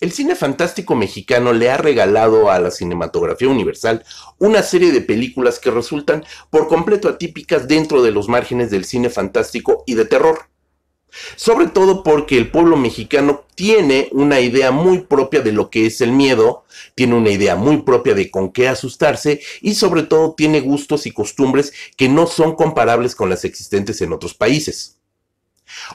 El cine fantástico mexicano le ha regalado a la cinematografía universal una serie de películas que resultan por completo atípicas dentro de los márgenes del cine fantástico y de terror. Sobre todo porque el pueblo mexicano tiene una idea muy propia de lo que es el miedo, tiene una idea muy propia de con qué asustarse y sobre todo tiene gustos y costumbres que no son comparables con las existentes en otros países.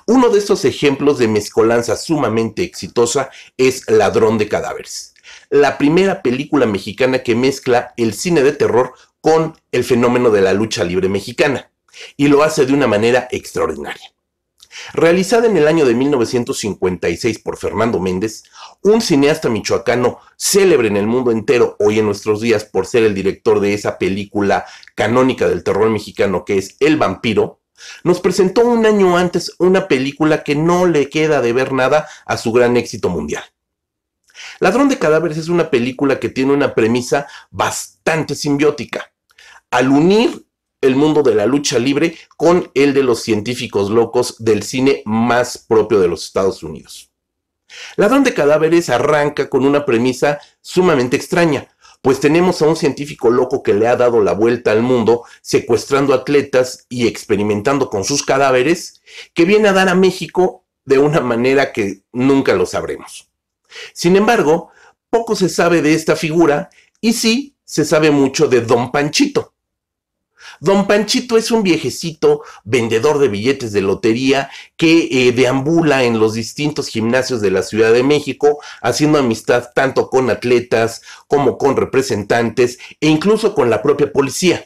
Uno de estos ejemplos de mezcolanza sumamente exitosa es Ladrón de Cadáveres, la primera película mexicana que mezcla el cine de terror con el fenómeno de la lucha libre mexicana, y lo hace de una manera extraordinaria. Realizada en el año de 1956 por Fernando Méndez, un cineasta michoacano célebre en el mundo entero hoy en nuestros días por ser el director de esa película canónica del terror mexicano que es El vampiro, nos presentó un año antes una película que no le queda de ver nada a su gran éxito mundial. Ladrón de Cadáveres es una película que tiene una premisa bastante simbiótica. Al unir el mundo de la lucha libre con el de los científicos locos del cine más propio de los Estados Unidos. Ladrón de Cadáveres arranca con una premisa sumamente extraña pues tenemos a un científico loco que le ha dado la vuelta al mundo secuestrando atletas y experimentando con sus cadáveres, que viene a dar a México de una manera que nunca lo sabremos. Sin embargo, poco se sabe de esta figura y sí se sabe mucho de Don Panchito, Don Panchito es un viejecito vendedor de billetes de lotería que eh, deambula en los distintos gimnasios de la Ciudad de México, haciendo amistad tanto con atletas como con representantes e incluso con la propia policía.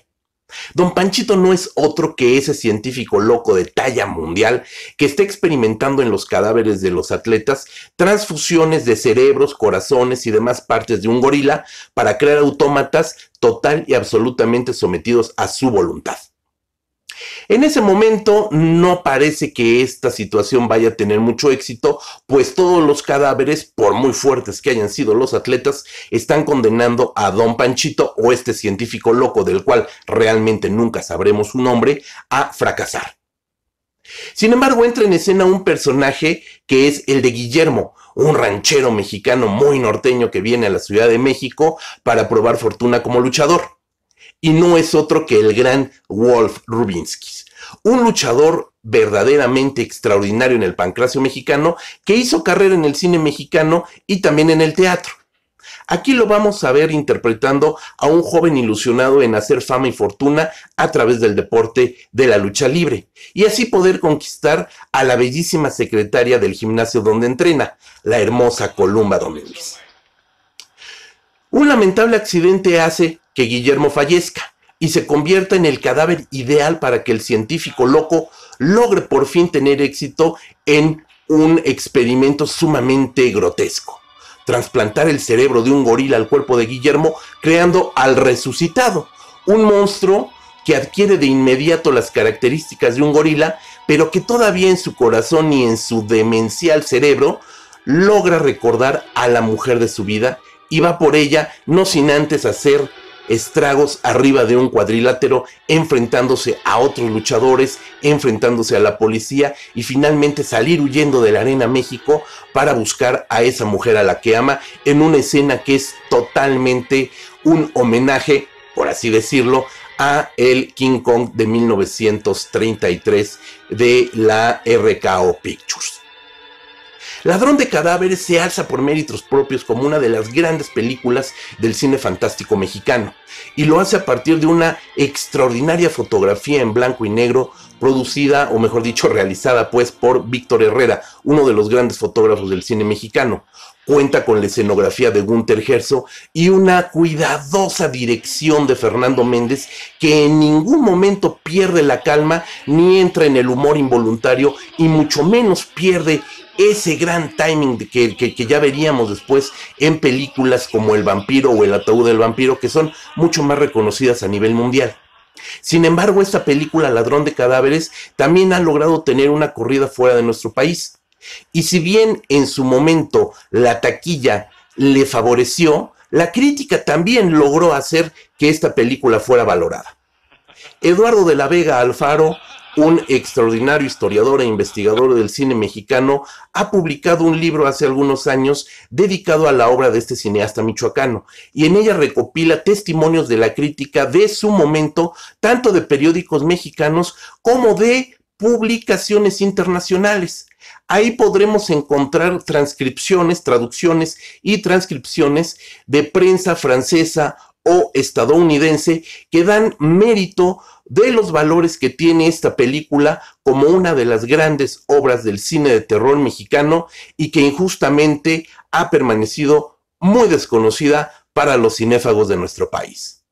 Don Panchito no es otro que ese científico loco de talla mundial que está experimentando en los cadáveres de los atletas transfusiones de cerebros, corazones y demás partes de un gorila para crear autómatas total y absolutamente sometidos a su voluntad. En ese momento no parece que esta situación vaya a tener mucho éxito, pues todos los cadáveres, por muy fuertes que hayan sido los atletas, están condenando a don Panchito o este científico loco del cual realmente nunca sabremos su nombre, a fracasar. Sin embargo, entra en escena un personaje que es el de Guillermo, un ranchero mexicano muy norteño que viene a la Ciudad de México para probar fortuna como luchador y no es otro que el gran Wolf Rubinsky, un luchador verdaderamente extraordinario en el pancracio mexicano que hizo carrera en el cine mexicano y también en el teatro. Aquí lo vamos a ver interpretando a un joven ilusionado en hacer fama y fortuna a través del deporte de la lucha libre y así poder conquistar a la bellísima secretaria del gimnasio donde entrena, la hermosa Columba Domínguez. Un lamentable accidente hace que Guillermo fallezca y se convierta en el cadáver ideal para que el científico loco logre por fin tener éxito en un experimento sumamente grotesco. Transplantar el cerebro de un gorila al cuerpo de Guillermo, creando al resucitado, un monstruo que adquiere de inmediato las características de un gorila, pero que todavía en su corazón y en su demencial cerebro logra recordar a la mujer de su vida y va por ella no sin antes hacer estragos arriba de un cuadrilátero, enfrentándose a otros luchadores, enfrentándose a la policía y finalmente salir huyendo de la Arena México para buscar a esa mujer a la que ama en una escena que es totalmente un homenaje, por así decirlo, a el King Kong de 1933 de la RKO Pictures. Ladrón de cadáveres se alza por méritos propios como una de las grandes películas del cine fantástico mexicano y lo hace a partir de una extraordinaria fotografía en blanco y negro producida o mejor dicho realizada pues por Víctor Herrera, uno de los grandes fotógrafos del cine mexicano. Cuenta con la escenografía de Gunther Gerso y una cuidadosa dirección de Fernando Méndez que en ningún momento pierde la calma ni entra en el humor involuntario y mucho menos pierde ese gran timing que, que, ya veríamos después en películas como El vampiro o El ataúd del vampiro, que son mucho más reconocidas a nivel mundial. Sin embargo, esta película Ladrón de Cadáveres también ha logrado tener una corrida fuera de nuestro país. Y si bien en su momento la taquilla le favoreció, la crítica también logró hacer que esta película fuera valorada. Eduardo de la Vega Alfaro un extraordinario historiador e investigador del cine mexicano, ha publicado un libro hace algunos años dedicado a la obra de este cineasta michoacano, y en ella recopila testimonios de la crítica de su momento, tanto de periódicos mexicanos como de publicaciones internacionales. Ahí podremos encontrar transcripciones, traducciones y transcripciones de prensa francesa, o estadounidense que dan mérito de los valores que tiene esta película como una de las grandes obras del cine de terror mexicano y que injustamente ha permanecido muy desconocida para los cinéfagos de nuestro país.